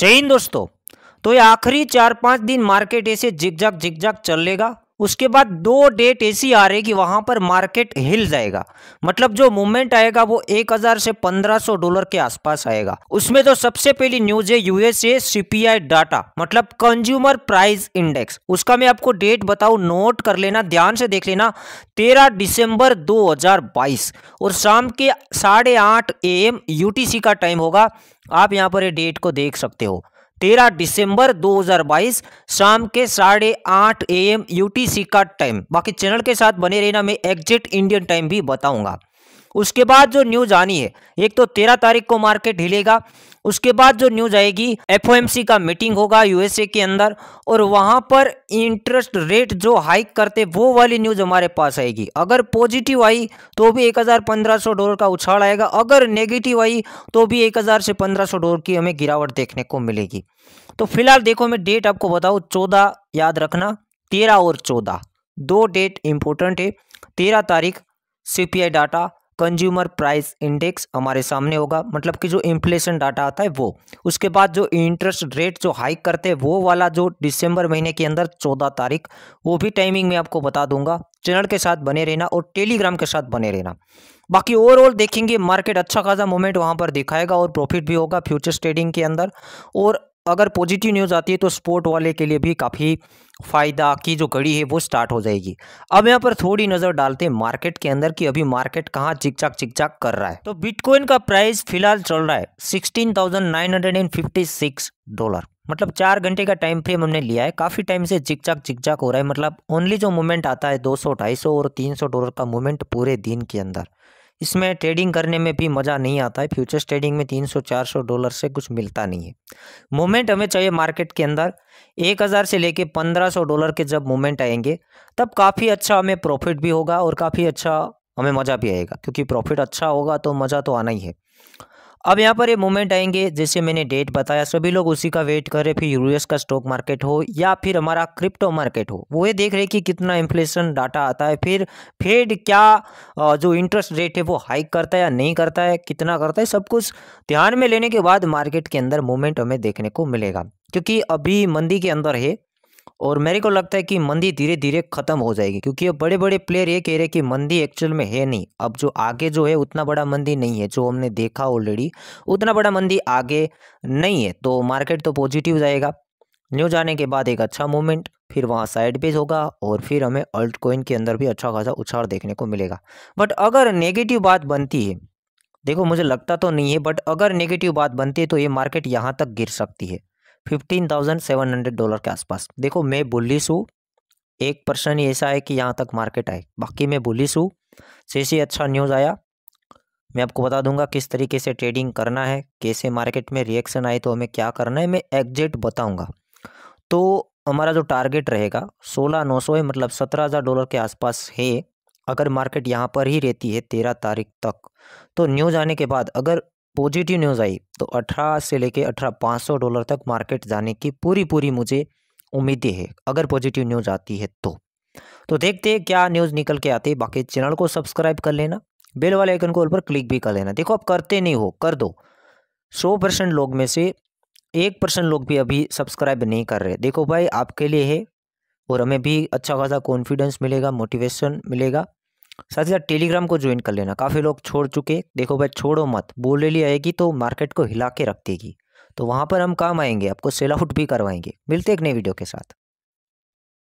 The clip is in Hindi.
जय हिंद दोस्तों तो ये आखिरी चार पांच दिन मार्केट ऐसे झिकझक झिकझक लेगा उसके बाद दो डेट ऐसी आ रही कि वहां पर मार्केट हिल जाएगा मतलब जो मूवमेंट आएगा वो 1000 से 1500 डॉलर के आसपास आएगा उसमें तो सबसे पहली न्यूज है यूएसए सीपीआई डाटा मतलब कंज्यूमर प्राइस इंडेक्स उसका मैं आपको डेट बताऊ नोट कर लेना ध्यान से देख लेना तेरह दिसंबर 2022 और शाम के साढ़े आठ ए एम यूटीसी का टाइम होगा आप यहाँ पर ये डेट को देख सकते हो तेरह दिसंबर 2022 शाम के साढ़े आठ ए एम यूटीसी का टाइम बाकी चैनल के साथ बने रहना मैं एग्जिट इंडियन टाइम भी बताऊंगा उसके बाद जो न्यूज आनी है एक तो तेरह तारीख को मार्केट हिलेगा उसके बाद जो न्यूज आएगी एफओएमसी का मीटिंग होगा यूएसए के अंदर और वहां पर इंटरेस्ट रेट जो हाइक करते वो वाली न्यूज हमारे पास आएगी अगर पॉजिटिव आई तो भी 1500 डॉलर का उछाल आएगा अगर नेगेटिव आई तो भी 1000 से 1500 डॉलर की हमें गिरावट देखने को मिलेगी तो फिलहाल देखो मैं डेट आपको बताऊँ चौदह याद रखना तेरह और चौदह दो डेट इंपॉर्टेंट है तेरह तारीख CPI data consumer price index हमारे सामने होगा मतलब कि जो इन्फ्लेशन डाटा आता है वो उसके बाद जो इंटरेस्ट रेट जो हाइक करते हैं वो वाला जो दिसंबर महीने के अंदर चौदह तारीख वो भी टाइमिंग में आपको बता दूंगा चैनल के साथ बने रहना और टेलीग्राम के साथ बने रहना बाकी ओवरऑल देखेंगे मार्केट अच्छा खासा मोमेंट वहाँ पर दिखाएगा और प्रॉफिट भी होगा फ्यूचर्स ट्रेडिंग के अंदर और तो अगर पॉजिटिव न्यूज़ आती है तो स्पोर्ट वाले के लिए भी काफ़ी फ़ायदा की जो घड़ी है वो स्टार्ट हो जाएगी अब यहाँ पर थोड़ी नज़र डालते हैं मार्केट के अंदर कि अभी मार्केट कहाँ चिकचाक चिकचाक कर रहा है तो बिटकॉइन का प्राइस फिलहाल चल रहा है 16,956 डॉलर मतलब चार घंटे का टाइम फ्रेम हमने लिया है काफ़ी टाइम से चिकचाक चिकचाक हो रहा है मतलब ओनली जो मूवमेंट आता है दो सौ और तीन डॉलर का मूवमेंट पूरे दिन के अंदर इसमें ट्रेडिंग करने में भी मज़ा नहीं आता है फ्यूचर्स ट्रेडिंग में 300-400 डॉलर से कुछ मिलता नहीं है मोमेंट हमें चाहिए मार्केट के अंदर 1000 से लेके 1500 डॉलर के जब मोमेंट आएंगे तब काफ़ी अच्छा हमें प्रॉफिट भी होगा और काफ़ी अच्छा हमें मज़ा भी आएगा क्योंकि प्रॉफिट अच्छा होगा तो मज़ा तो आना ही है अब यहाँ पर ये मूवमेंट आएंगे जैसे मैंने डेट बताया सभी लोग उसी का वेट कर रहे फिर यूएस का स्टॉक मार्केट हो या फिर हमारा क्रिप्टो मार्केट हो वो ये देख रहे कि कितना इन्फ्लेशन डाटा आता है फिर फेड क्या जो इंटरेस्ट रेट है वो हाइक करता है या नहीं करता है कितना करता है सब कुछ ध्यान में लेने के बाद मार्केट के अंदर मूवमेंट हमें देखने को मिलेगा क्योंकि अभी मंदी के अंदर है और मेरे को लगता है कि मंदी धीरे धीरे ख़त्म हो जाएगी क्योंकि ये बड़े बड़े प्लेयर ये कह रहे हैं कि मंदी एक्चुअल में है नहीं अब जो आगे जो है उतना बड़ा मंदी नहीं है जो हमने देखा ऑलरेडी उतना बड़ा मंदी आगे नहीं है तो मार्केट तो पॉजिटिव जाएगा न्यू जाने के बाद एक अच्छा मूवमेंट फिर वहाँ साइड पेज होगा और फिर हमें अल्ट कोइन के अंदर भी अच्छा खासा उछाड़ देखने को मिलेगा बट अगर नेगेटिव बात बनती है देखो मुझे लगता तो नहीं है बट अगर नेगेटिव बात बनती है तो ये मार्केट यहाँ तक गिर सकती है fifteen thousand seven hundred dollar के आसपास देखो मैं बुलिस हूँ एक परसेंट ऐसा है कि यहाँ तक मार्केट आए बाकी मैं बुलिस हूँ जैसे अच्छा न्यूज़ आया मैं आपको बता दूंगा किस तरीके से ट्रेडिंग करना है कैसे मार्केट में रिएक्शन आए तो हमें क्या करना है मैं एग्जैक्ट बताऊंगा तो हमारा जो टारगेट रहेगा सोलह नौ सौ है मतलब सत्रह हज़ार डॉलर के आसपास है अगर मार्केट यहाँ पर ही रहती है तेरह तारीख तक तो न्यूज़ आने के बाद अगर पॉजिटिव न्यूज़ आई तो अठारह से लेके अठारह पाँच सौ डॉलर तक मार्केट जाने की पूरी पूरी मुझे उम्मीदें है अगर पॉजिटिव न्यूज़ आती है तो तो देखते हैं क्या न्यूज़ निकल के आती है बाकी चैनल को सब्सक्राइब कर लेना बेल वाले आइकन को ऊपर क्लिक भी कर लेना देखो आप करते नहीं हो कर दो सौ परसेंट लोग में से एक परसेंट लोग भी अभी सब्सक्राइब नहीं कर रहे देखो भाई आपके लिए है और हमें भी अच्छा खासा कॉन्फिडेंस मिलेगा मोटिवेशन मिलेगा साथ ही साथ टेलीग्राम को ज्वाइन कर लेना काफ़ी लोग छोड़ चुके देखो भाई छोड़ो मत बोल रैली आएगी तो मार्केट को हिला के रख देगी तो वहाँ पर हम काम आएंगे आपको सेल आउट भी करवाएंगे मिलते एक नए वीडियो के साथ